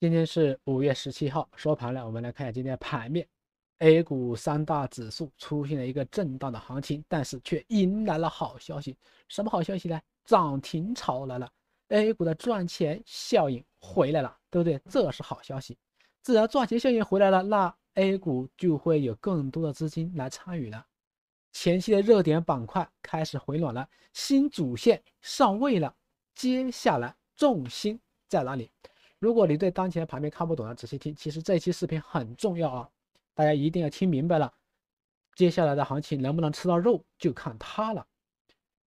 今天是五月十七号收盘了，我们来看一下今天的盘面。A 股三大指数出现了一个震荡的行情，但是却迎来了好消息。什么好消息呢？涨停潮来了，A 股的赚钱效应回来了，对不对？这是好消息。只要赚钱效应回来了，那 A 股就会有更多的资金来参与了。前期的热点板块开始回暖了，新主线上位了。接下来重心在哪里？如果你对当前的盘面看不懂的，仔细听，其实这一期视频很重要啊，大家一定要听明白了。接下来的行情能不能吃到肉，就看它了。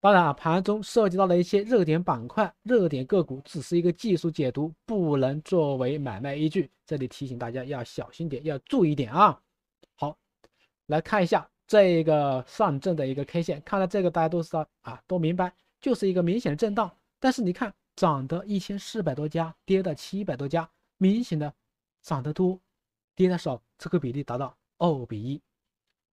当然啊，盘中涉及到的一些热点板块、热点个股，只是一个技术解读，不能作为买卖依据。这里提醒大家要小心点，要注意点啊。好，来看一下这个上证的一个 K 线，看到这个大家都知道啊，都明白，就是一个明显的震荡。但是你看。涨的一千四百多家，跌的七百多家，明显的涨得多，跌的少，这个比例达到二比一，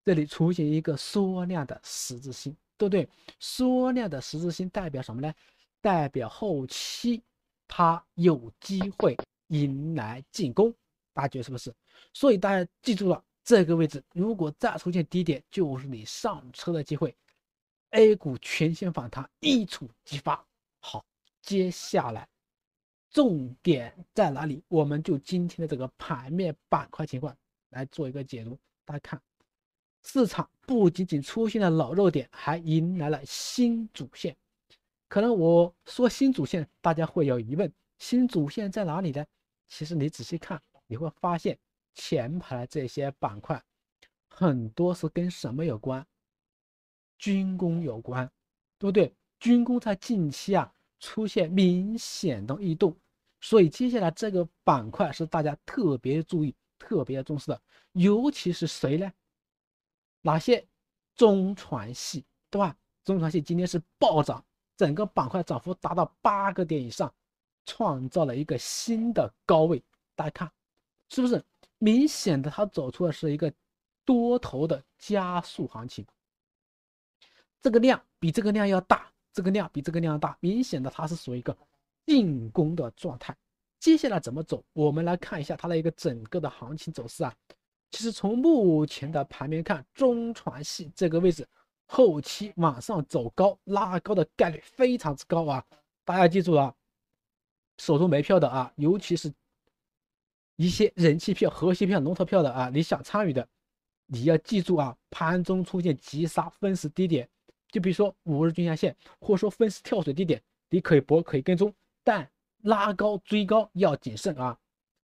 这里出现一个缩量的十字星，对不对？缩量的十字星代表什么呢？代表后期它有机会迎来进攻，大家觉得是不是？所以大家记住了，这个位置如果再出现低点，就是你上车的机会。A 股全线反弹一触即发，好。接下来重点在哪里？我们就今天的这个盘面板块情况来做一个解读。大家看，市场不仅仅出现了老热点，还迎来了新主线。可能我说新主线，大家会有疑问，新主线在哪里呢？其实你仔细看，你会发现前排的这些板块很多是跟什么有关？军工有关，对不对？军工在近期啊。出现明显的异动，所以接下来这个板块是大家特别注意、特别重视的。尤其是谁呢？哪些中船系，对吧？中船系今天是暴涨，整个板块涨幅达到八个点以上，创造了一个新的高位。大家看，是不是明显的？它走出的是一个多头的加速行情，这个量比这个量要大。这个量比这个量大，明显的它是属于一个进攻的状态。接下来怎么走？我们来看一下它的一个整个的行情走势啊。其实从目前的盘面看，中船系这个位置后期往上走高拉高的概率非常之高啊。大家记住啊，手中没票的啊，尤其是一些人气票、核心票、龙头票的啊，你想参与的，你要记住啊，盘中出现急杀、分时低点。就比如说五日均线，或者说分时跳水低点，你可以博，可以跟踪，但拉高追高要谨慎啊！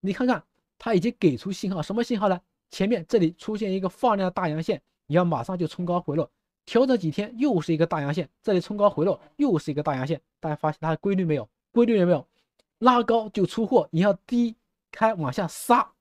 你看看，它已经给出信号，什么信号呢？前面这里出现一个放量大阳线，你要马上就冲高回落，调整几天又是一个大阳线，这里冲高回落又是一个大阳线，大家发现它的规律没有？规律有没有？拉高就出货，你要低开往下杀，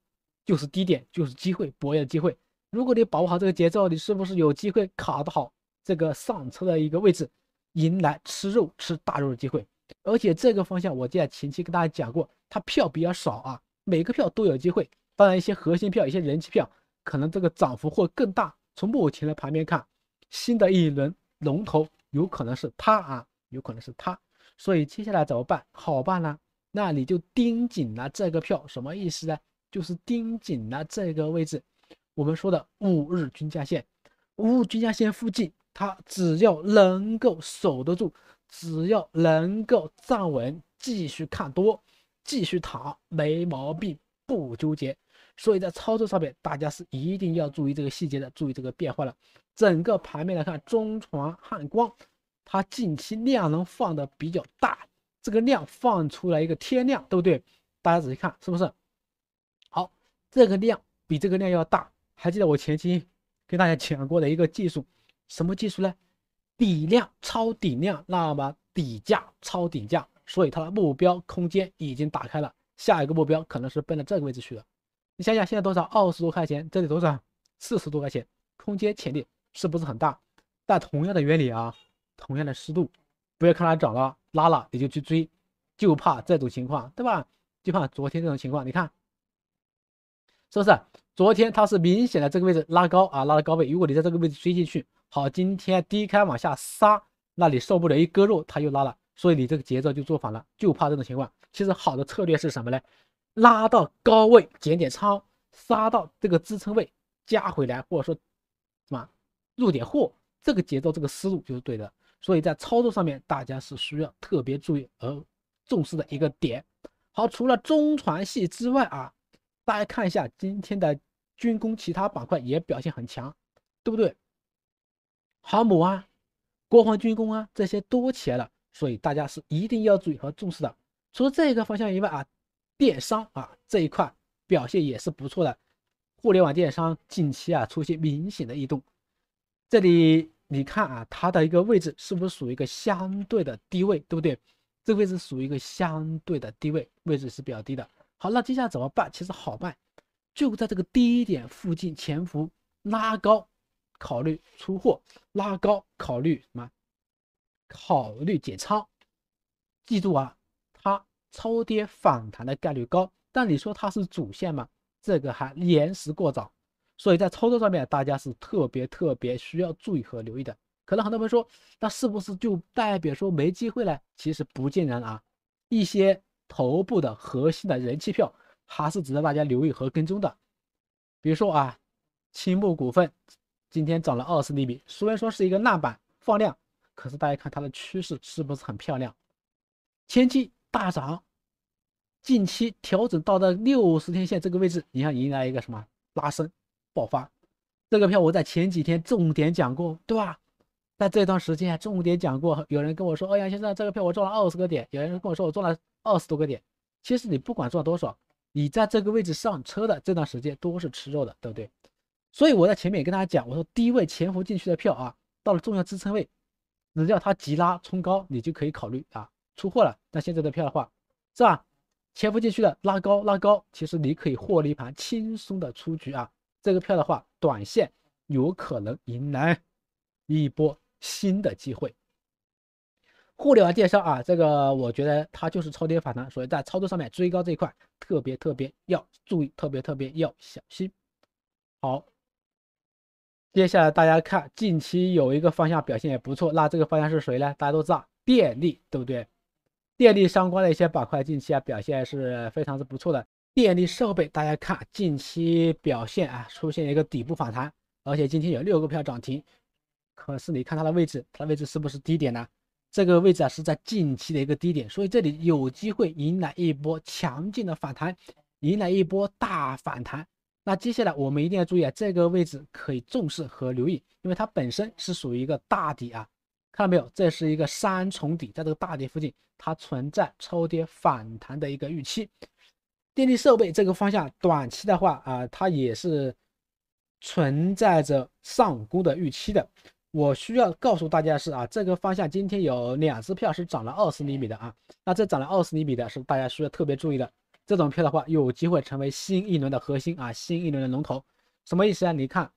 就是低点，就是机会，博弈的机会。如果你把握好这个节奏，你是不是有机会卡的好？这个上车的一个位置，迎来吃肉吃大肉的机会。而且这个方向，我在前期跟大家讲过，它票比较少啊，每个票都有机会。当然，一些核心票、一些人气票，可能这个涨幅会更大。从目前的盘面看，新的一轮龙头有可能是它啊，有可能是它。所以接下来怎么办？好办呢？那你就盯紧了这个票，什么意思呢？就是盯紧了这个位置，我们说的五日均价线，五日均价线附近。它只要能够守得住，只要能够站稳，继续看多，继续躺，没毛病，不纠结。所以在操作上面，大家是一定要注意这个细节的，注意这个变化了。整个盘面来看，中船、汉光，它近期量能放的比较大，这个量放出来一个天量，对不对？大家仔细看，是不是？好，这个量比这个量要大。还记得我前期跟大家讲过的一个技术？什么技术呢？底量超底量，那么底价超底价，所以它的目标空间已经打开了。下一个目标可能是奔着这个位置去的。你想想，现在多少二十多块钱，这里多少四十多块钱，空间潜力是不是很大？但同样的原理啊，同样的湿度，不要看它涨了拉了你就去追，就怕这种情况对吧？就怕昨天这种情况，你看是不是？昨天它是明显的这个位置拉高啊，拉的高位，如果你在这个位置追进去。好，今天低开往下杀，那你受不了，一割肉它又拉了，所以你这个节奏就做反了，就怕这种情况。其实好的策略是什么呢？拉到高位减点仓，杀到这个支撑位加回来，或者说什么入点货，这个节奏这个思路就是对的。所以在操作上面，大家是需要特别注意而重视的一个点。好，除了中船系之外啊，大家看一下今天的军工，其他板块也表现很强，对不对？航母啊，国防军工啊，这些多起来了，所以大家是一定要注意和重视的。除了这个方向以外啊，电商啊这一块表现也是不错的。互联网电商近期啊出现明显的异动，这里你看啊，它的一个位置是不是属于一个相对的低位，对不对？这个位置属于一个相对的低位，位置是比较低的。好，那接下来怎么办？其实好办，就在这个低点附近潜伏拉高。考虑出货拉高，考虑什么？考虑减仓。记住啊，它超跌反弹的概率高，但你说它是主线吗？这个还延时过早。所以在操作上面，大家是特别特别需要注意和留意的。可能很多朋友说，那是不是就代表说没机会了？其实不尽然啊，一些头部的核心的人气票还是值得大家留意和跟踪的。比如说啊，青木股份。今天涨了二十厘米，虽然说是一个烂板放量，可是大家看它的趋势是不是很漂亮？前期大涨，近期调整到的六十天线这个位置，你看迎来一个什么拉升爆发？这个票我在前几天重点讲过，对吧？在这段时间重点讲过，有人跟我说，欧阳先生这个票我赚了二十个点，有人跟我说我赚了二十多个点。其实你不管赚多少，你在这个位置上车的这段时间都是吃肉的，对不对？所以我在前面也跟大家讲，我说低位潜伏进去的票啊，到了重要支撑位，只要它急拉冲高，你就可以考虑啊出货了。那现在的票的话，是吧？潜伏进去的拉高拉高，其实你可以获利盘轻松的出局啊。这个票的话，短线有可能迎来一波新的机会。互联网电商啊，这个我觉得它就是超跌反弹，所以在操作上面追高这一块特别特别要注意，特别特别要小心。好。接下来大家看，近期有一个方向表现也不错，那这个方向是谁呢？大家都知道电力，对不对？电力相关的一些板块近期啊表现是非常之不错的。电力设备，大家看近期表现啊，出现一个底部反弹，而且今天有六个票涨停。可是你看它的位置，它的位置是不是低点呢？这个位置啊是在近期的一个低点，所以这里有机会迎来一波强劲的反弹，迎来一波大反弹。那接下来我们一定要注意啊，这个位置可以重视和留意，因为它本身是属于一个大底啊，看到没有？这是一个三重底，在这个大底附近，它存在超跌反弹的一个预期。电力设备这个方向，短期的话啊，它也是存在着上攻的预期的。我需要告诉大家的是啊，这个方向今天有两只票是涨了二十厘米的啊，那这涨了二十厘米的是大家需要特别注意的。这种票的话，有机会成为新一轮的核心啊，新一轮的龙头，什么意思啊？你看，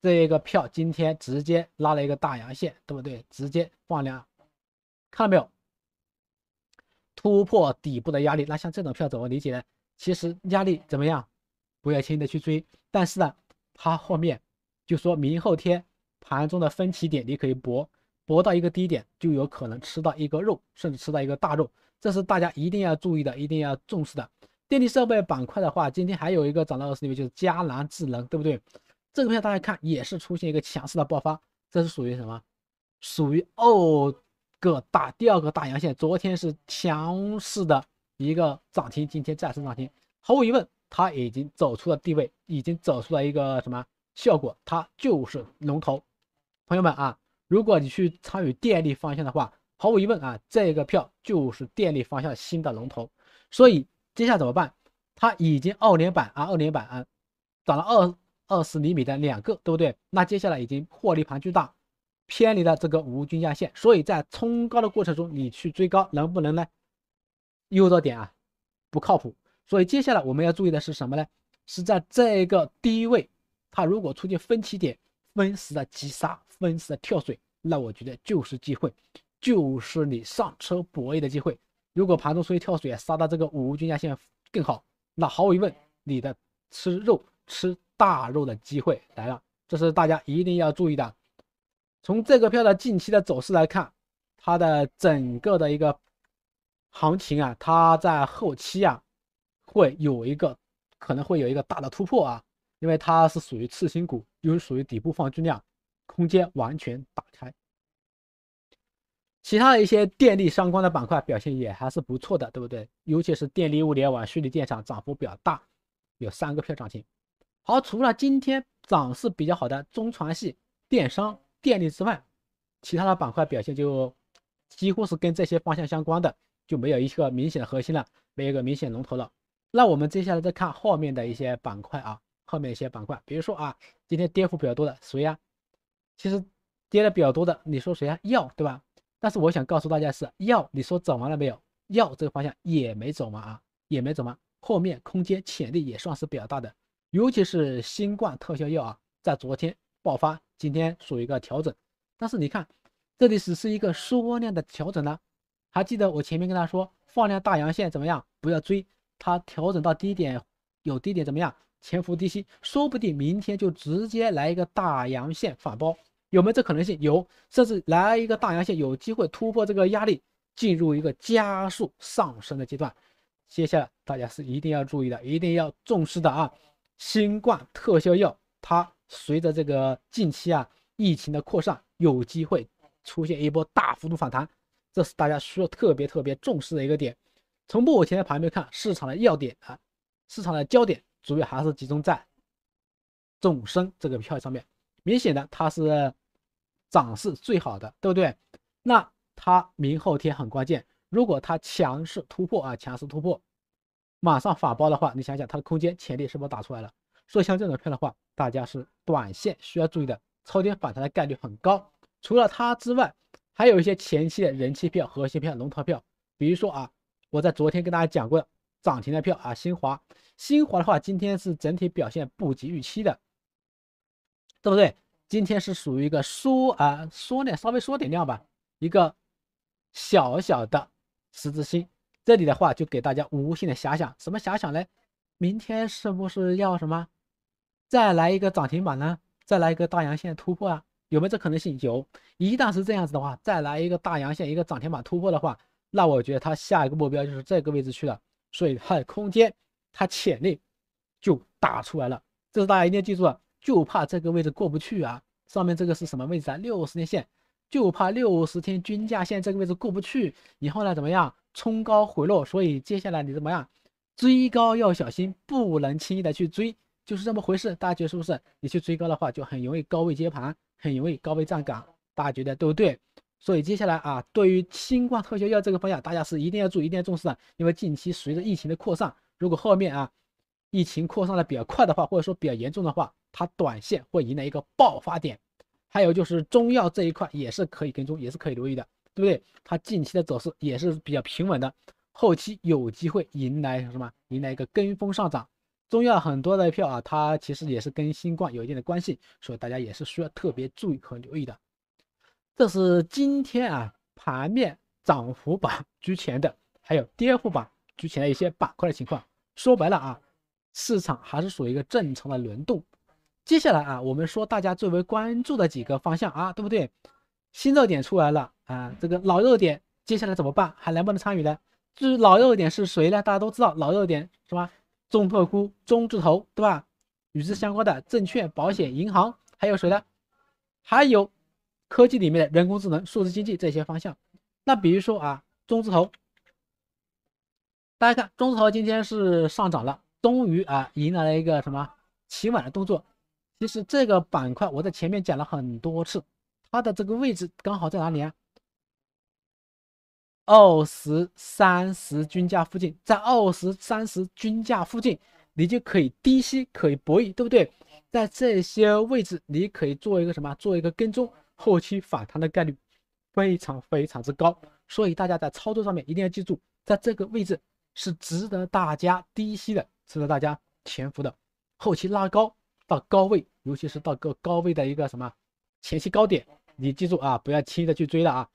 这个票今天直接拉了一个大阳线，对不对？直接放量，看到没有？突破底部的压力。那像这种票怎么理解呢？其实压力怎么样，不要轻易的去追。但是呢，它后面就说明后天盘中的分歧点，你可以搏。博到一个低点，就有可能吃到一个肉，甚至吃到一个大肉，这是大家一定要注意的，一定要重视的。电力设备板块的话，今天还有一个涨到二十厘米，就是迦南智能，对不对？这个票大家看也是出现一个强势的爆发，这是属于什么？属于二个大第二个大阳线，昨天是强势的一个涨停，今天再次涨停，毫无疑问，它已经走出了地位，已经走出了一个什么效果？它就是龙头。朋友们啊！如果你去参与电力方向的话，毫无疑问啊，这个票就是电力方向新的龙头。所以接下来怎么办？它已经二连板啊，二连板啊，涨了二二十厘米的两个，对不对？那接下来已经获利盘巨大，偏离了这个无均价线，所以在冲高的过程中，你去追高能不能呢？有着点啊？不靠谱。所以接下来我们要注意的是什么呢？是在这个低位，它如果出现分歧点，分时的急杀。分时的跳水，那我觉得就是机会，就是你上车博弈的机会。如果盘中出现跳水，杀到这个五日均价线更好，那毫无疑问，你的吃肉、吃大肉的机会来了。这是大家一定要注意的。从这个票的近期的走势来看，它的整个的一个行情啊，它在后期啊，会有一个可能会有一个大的突破啊，因为它是属于次新股，又属于底部放巨量。空间完全打开，其他的一些电力相关的板块表现也还是不错的，对不对？尤其是电力物联网、虚拟电厂涨幅比较大，有三个票涨停。好，除了今天涨势比较好的中船系、电商、电力之外，其他的板块表现就几乎是跟这些方向相关的，就没有一个明显的核心了，没有一个明显龙头了。那我们接下来再看后面的一些板块啊，后面一些板块，比如说啊，今天跌幅比较多的谁呀？其实跌的比较多的，你说谁啊？药对吧？但是我想告诉大家是药，你说走完了没有？药这个方向也没走完啊，也没走完，后面空间潜力也算是比较大的，尤其是新冠特效药啊，在昨天爆发，今天属于一个调整，但是你看这里只是一个缩量的调整呢。还记得我前面跟大家说放量大阳线怎么样？不要追，它调整到低点有低点怎么样？潜伏低吸，说不定明天就直接来一个大阳线反包。有没有这可能性？有，甚至来一个大阳线，有机会突破这个压力，进入一个加速上升的阶段。接下来大家是一定要注意的，一定要重视的啊！新冠特效药，它随着这个近期啊疫情的扩散，有机会出现一波大幅度反弹，这是大家需要特别特别重视的一个点。从目前的盘面看，市场的要点啊，市场的焦点主要还是集中在众生这个票上面，明显的它是。涨势最好的，对不对？那它明后天很关键。如果它强势突破啊，强势突破，马上反包的话，你想想它的空间潜力是不是打出来了？所以像这种票的话，大家是短线需要注意的，超跌反弹的概率很高。除了它之外，还有一些前期的人气票、核心票、龙头票，比如说啊，我在昨天跟大家讲过的涨停的票啊，新华，新华的话，今天是整体表现不及预期的，对不对？今天是属于一个缩啊缩量，稍微缩点量吧，一个小小的十字星。这里的话，就给大家无限的遐想，什么遐想呢？明天是不是要什么再来一个涨停板呢？再来一个大阳线突破啊？有没有这可能性？有。一旦是这样子的话，再来一个大阳线，一个涨停板突破的话，那我觉得它下一个目标就是这个位置去了，所以它空间它潜力就打出来了。这是大家一定要记住啊。就怕这个位置过不去啊！上面这个是什么位置啊？六十天线，就怕六十天均价线这个位置过不去，以后呢怎么样？冲高回落，所以接下来你怎么样？追高要小心，不能轻易的去追，就是这么回事。大家觉得是不是？你去追高的话，就很容易高位接盘，很容易高位站岗。大家觉得对不对？所以接下来啊，对于新冠特效药这个方向，大家是一定要注，一定要重视的。因为近期随着疫情的扩散，如果后面啊疫情扩散的比较快的话，或者说比较严重的话，它短线会迎来一个爆发点，还有就是中药这一块也是可以跟踪，也是可以留意的，对不对？它近期的走势也是比较平稳的，后期有机会迎来什么？迎来一个跟风上涨。中药很多的票啊，它其实也是跟新冠有一定的关系，所以大家也是需要特别注意和留意的。这是今天啊盘面涨幅榜居前的，还有跌幅榜居前的一些板块的情况。说白了啊，市场还是属于一个正常的轮动。接下来啊，我们说大家最为关注的几个方向啊，对不对？新热点出来了啊，这个老热点接下来怎么办？还能不能参与呢？至于老热点是谁呢？大家都知道，老热点什么中特估、中字头，对吧？与之相关的证券、保险、银行，还有谁呢？还有科技里面的人工智能、数字经济这些方向。那比如说啊，中字头，大家看中字头今天是上涨了，终于啊迎来了一个什么企稳的动作。其实这个板块我在前面讲了很多次，它的这个位置刚好在哪里啊？二十三十均价附近，在二十三十均价附近，你就可以低吸，可以博弈，对不对？在这些位置，你可以做一个什么？做一个跟踪，后期反弹的概率非常非常之高。所以大家在操作上面一定要记住，在这个位置是值得大家低吸的，值得大家潜伏的，后期拉高。到高位，尤其是到个高位的一个什么前期高点，你记住啊，不要轻易的去追了啊。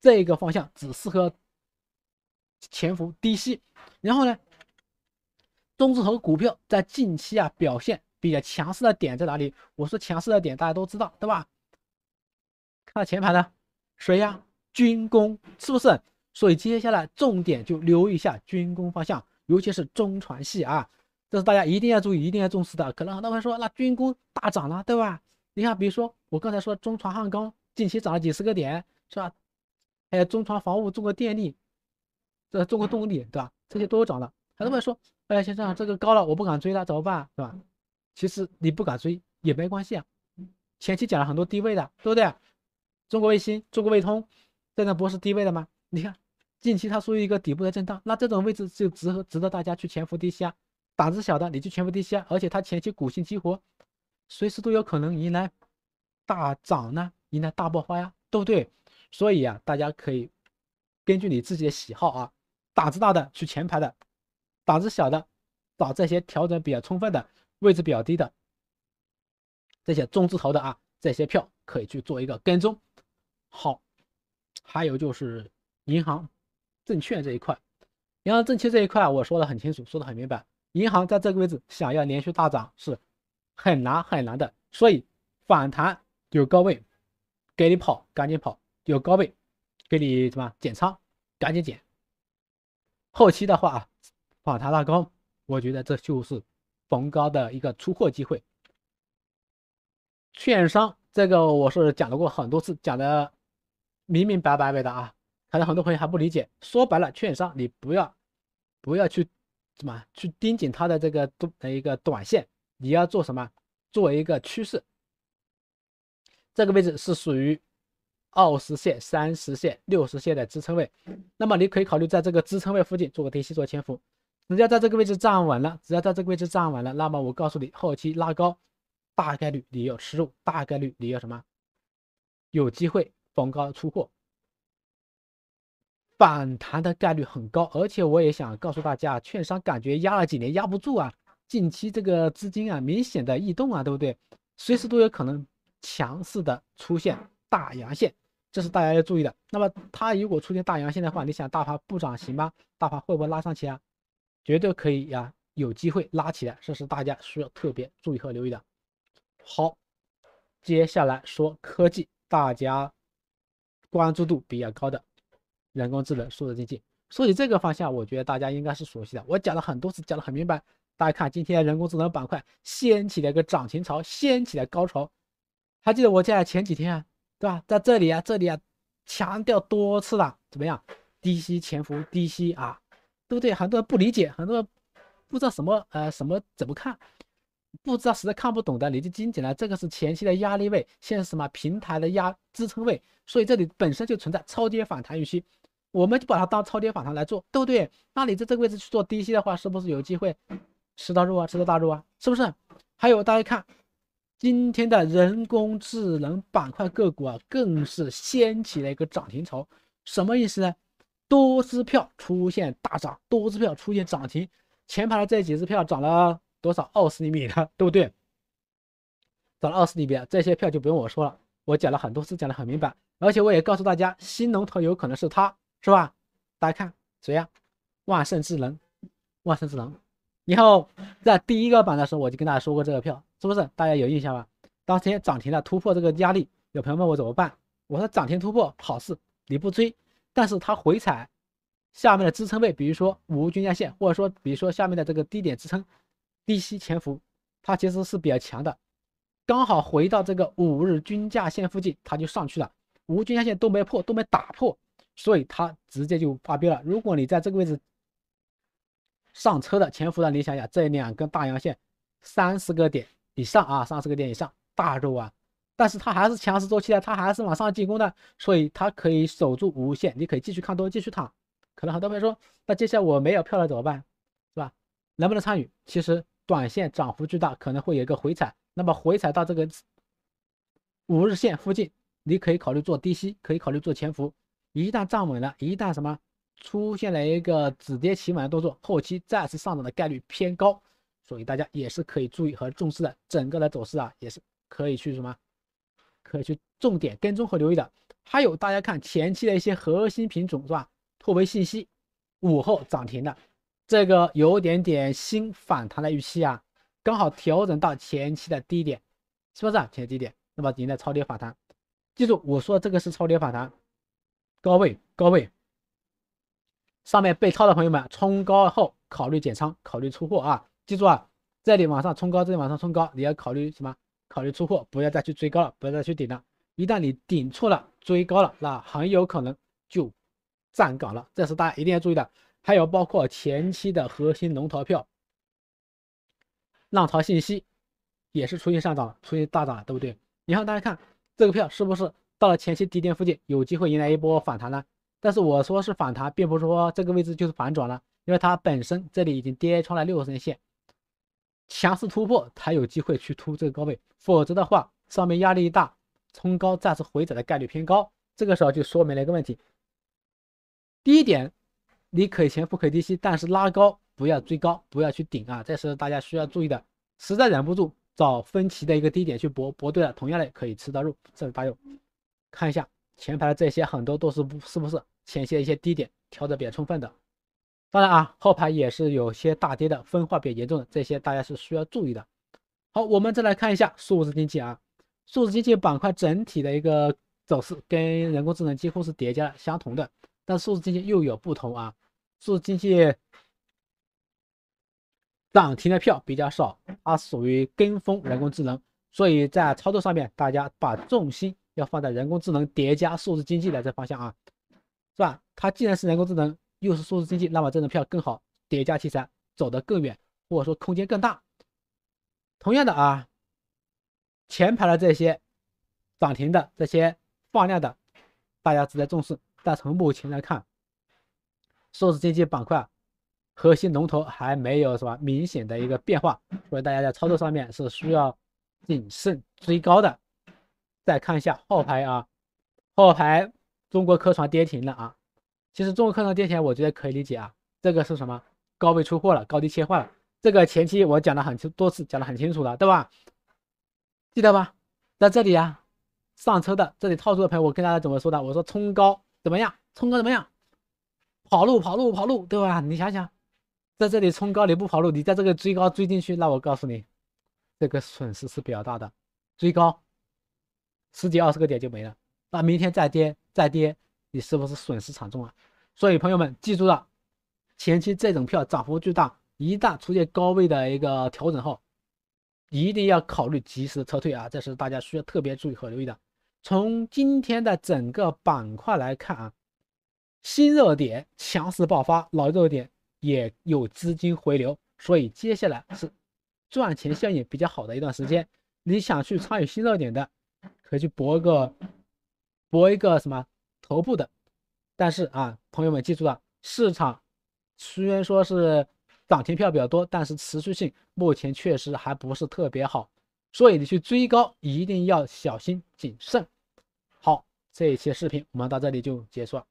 这个方向只适合潜伏低吸。然后呢，中字头股票在近期啊表现比较强势的点在哪里？我说强势的点大家都知道，对吧？看前排呢，谁呀？军工是不是？所以接下来重点就留意一下军工方向，尤其是中船系啊。这是大家一定要注意、一定要重视的。可能很多人说，那军工大涨了，对吧？你看，比如说我刚才说中船汉工近期涨了几十个点，是吧？还有中船防务、中国电力、这中国动力，对吧？这些都涨了。很多人说，哎，先生，这个高了，我不敢追了，怎么办，是吧？其实你不敢追也没关系啊。前期讲了很多低位的，对不对？中国卫星、中国卫通，这不是低位的吗？你看近期它属于一个底部的震荡，那这种位置就值值得大家去潜伏低吸啊。胆子小的你就全部低吸啊，而且它前期股性激活，随时都有可能迎来大涨呢，迎来大爆发呀，对不对？所以啊，大家可以根据你自己的喜好啊，胆子大的去前排的，胆子小的找这些调整比较充分的，位置比较低的，这些中字头的啊，这些票可以去做一个跟踪。好，还有就是银行、证券这一块，银行、证券这一块我说的很清楚，说的很明白。银行在这个位置想要连续大涨是很难很难的，所以反弹有高位给你跑，赶紧跑；有高位给你什么减仓，赶紧减。后期的话啊，反弹拉高，我觉得这就是逢高的一个出货机会。券商这个我是讲了过很多次，讲的明明白白的啊，可能很多朋友还不理解。说白了，券商你不要不要去。怎么去盯紧它的这个短的一个短线？你要做什么？做一个趋势。这个位置是属于二十线、三十线、六十线的支撑位。那么你可以考虑在这个支撑位附近做个低吸做潜伏。人家在这个位置站稳了，只要在这个位置站稳了，那么我告诉你，后期拉高大概率你要吃肉，大概率你要什么？有机会逢高出货。反弹的概率很高，而且我也想告诉大家，券商感觉压了几年压不住啊，近期这个资金啊明显的异动啊，对不对？随时都有可能强势的出现大阳线，这是大家要注意的。那么它如果出现大阳线的话，你想大盘不涨行吗？大盘会不会拉上去啊？绝对可以呀，有机会拉起来，这是大家需要特别注意和留意的。好，接下来说科技，大家关注度比较高的。人工智能、数字经济，说起这个方向，我觉得大家应该是熟悉的。我讲了很多次，讲得很明白。大家看，今天人工智能板块掀起了一个涨停潮，掀起了高潮。还记得我在前几天，啊，对吧？在这里啊，这里啊，强调多次了，怎么样？低吸潜伏，低吸啊，对不对。很多人不理解，很多人不知道什么呃什么怎么看，不知道实在看不懂的，你就精简了，这个是前期的压力位，现在是什么平台的压支撑位，所以这里本身就存在超跌反弹预期。我们就把它当超跌反弹来做，对不对？那你在这个位置去做低吸的话，是不是有机会吃到肉啊？吃到大肉啊？是不是？还有大家看，今天的人工智能板块个股啊，更是掀起了一个涨停潮。什么意思呢？多支票出现大涨，多支票出现涨停。前排的这几支票涨了多少？二十厘米呢？对不对？涨了二十厘米，这些票就不用我说了，我讲了很多次，讲的很明白。而且我也告诉大家，新龙头有可能是它。是吧？大家看谁呀？万圣智能，万圣智能。然后在第一个版的时候，我就跟大家说过这个票，是不是？大家有印象吧？当天涨停了，突破这个压力，有朋友问我怎么办？我说涨停突破好事，你不追，但是它回踩下面的支撑位，比如说五日均价线，或者说比如说下面的这个低点支撑，低吸潜伏，它其实是比较强的。刚好回到这个五日均价线附近，它就上去了，五日均价线都没破，都没打破。所以它直接就发飙了。如果你在这个位置上车的、潜伏的，你想想这两根大阳线，三十个点以上啊，三十个点以上，大肉啊！但是它还是强势周期的，它还是往上进攻的，所以它可以守住五日线，你可以继续看多、继续躺。可能很多朋友说，那接下来我没有票了怎么办？是吧？能不能参与？其实短线涨幅巨大，可能会有一个回踩，那么回踩到这个五日线附近，你可以考虑做低吸，可以考虑做潜伏。一旦站稳了，一旦什么出现了一个止跌企稳的动作，后期再次上涨的概率偏高，所以大家也是可以注意和重视的。整个的走势啊，也是可以去什么，可以去重点跟踪和留意的。还有大家看前期的一些核心品种，是吧？拓维信息午后涨停的，这个有点点新反弹的预期啊，刚好调整到前期的低点，是不是啊？前期低点，那么迎来超跌反弹。记住我说的这个是超跌反弹。高位，高位，上面被套的朋友们，冲高后考虑减仓，考虑出货啊！记住啊，这里往上冲高，这里往上冲高，你要考虑什么？考虑出货，不要再去追高了，不要再去顶了。一旦你顶错了，追高了，那很有可能就站岗了，这是大家一定要注意的。还有包括前期的核心龙头票，浪潮信息也是出现上涨，出现大涨，对不对？你看，大家看这个票是不是？到了前期低点附近，有机会迎来一波反弹了。但是我说是反弹，并不是说这个位置就是反转了，因为它本身这里已经跌穿了六十日线，强势突破才有机会去突这个高位，否则的话上面压力大，冲高再次回踩的概率偏高。这个时候就说明了一个问题：低点你可以前，不可以低吸，但是拉高不要追高，不要去顶啊，这是大家需要注意的。实在忍不住找分歧的一个低点去搏，搏对了，同样的可以吃到肉，这里打肉。看一下前排的这些，很多都是不是不是前期的一些低点调的比较充分的。当然啊，后排也是有些大跌的，分化比较严重，的，这些大家是需要注意的。好，我们再来看一下数字经济啊，数字经济板块整体的一个走势跟人工智能几乎是叠加相同的，但数字经济又有不同啊。数字经济涨停的票比较少，它属于跟风人工智能，所以在操作上面，大家把重心。要放在人工智能叠加数字经济的这方向啊，是吧？它既然是人工智能，又是数字经济，那么这种票更好叠加题材，走得更远，或者说空间更大。同样的啊，前排的这些涨停的这些放量的，大家值得重视。但从目前来看，数字经济板块核心龙头还没有什么明显的一个变化，所以大家在操作上面是需要谨慎追高的。再看一下号牌啊，号牌中国科船跌停了啊。其实中国科船跌停，我觉得可以理解啊。这个是什么？高位出货了，高低切换了。这个前期我讲的很清，多次，讲的很清楚了，对吧？记得吧？在这里啊，上车的这里套住的友，我跟大家怎么说的？我说冲高怎么样？冲高怎么样？跑路跑路跑路，对吧？你想想，在这里冲高你不跑路，你在这个追高追进去，那我告诉你，这个损失是比较大的，追高。十几二十个点就没了，那明天再跌再跌，你是不是损失惨重啊？所以朋友们记住了，前期这种票涨幅巨大，一旦出现高位的一个调整后，一定要考虑及时撤退啊！这是大家需要特别注意和留意的。从今天的整个板块来看啊，新热点强势爆发，老热点也有资金回流，所以接下来是赚钱效应比较好的一段时间。你想去参与新热点的？可以去搏一个，搏一个什么头部的，但是啊，朋友们记住了，市场虽然说是涨停票比较多，但是持续性目前确实还不是特别好，所以你去追高一定要小心谨慎。好，这一期视频我们到这里就结束。了。